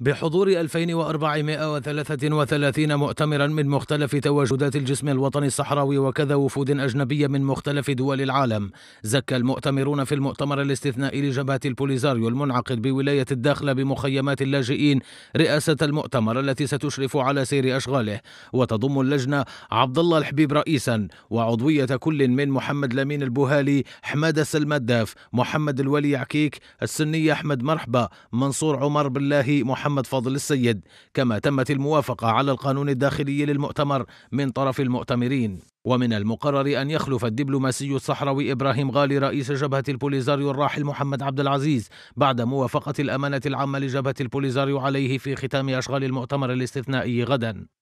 بحضور 2433 مؤتمرا من مختلف تواجدات الجسم الوطني الصحراوي وكذا وفود أجنبية من مختلف دول العالم زكى المؤتمرون في المؤتمر الاستثنائي لجبهة البوليزاريو المنعقد بولاية الداخلة بمخيمات اللاجئين رئاسة المؤتمر التي ستشرف على سير أشغاله وتضم اللجنة عبد الله الحبيب رئيسا وعضوية كل من محمد لمين البوهالي حمادة سلمداف محمد الولي عكيك السنية أحمد مرحبا منصور عمر بالله محمد محمد فاضل السيد كما تمت الموافقة على القانون الداخلي للمؤتمر من طرف المؤتمرين ومن المقرر أن يخلف الدبلوماسي الصحراوي إبراهيم غالي رئيس جبهة البوليزاريو الراحل محمد عبد العزيز بعد موافقة الأمانة العامة لجبهة البوليزاريو عليه في ختام أشغال المؤتمر الاستثنائي غدا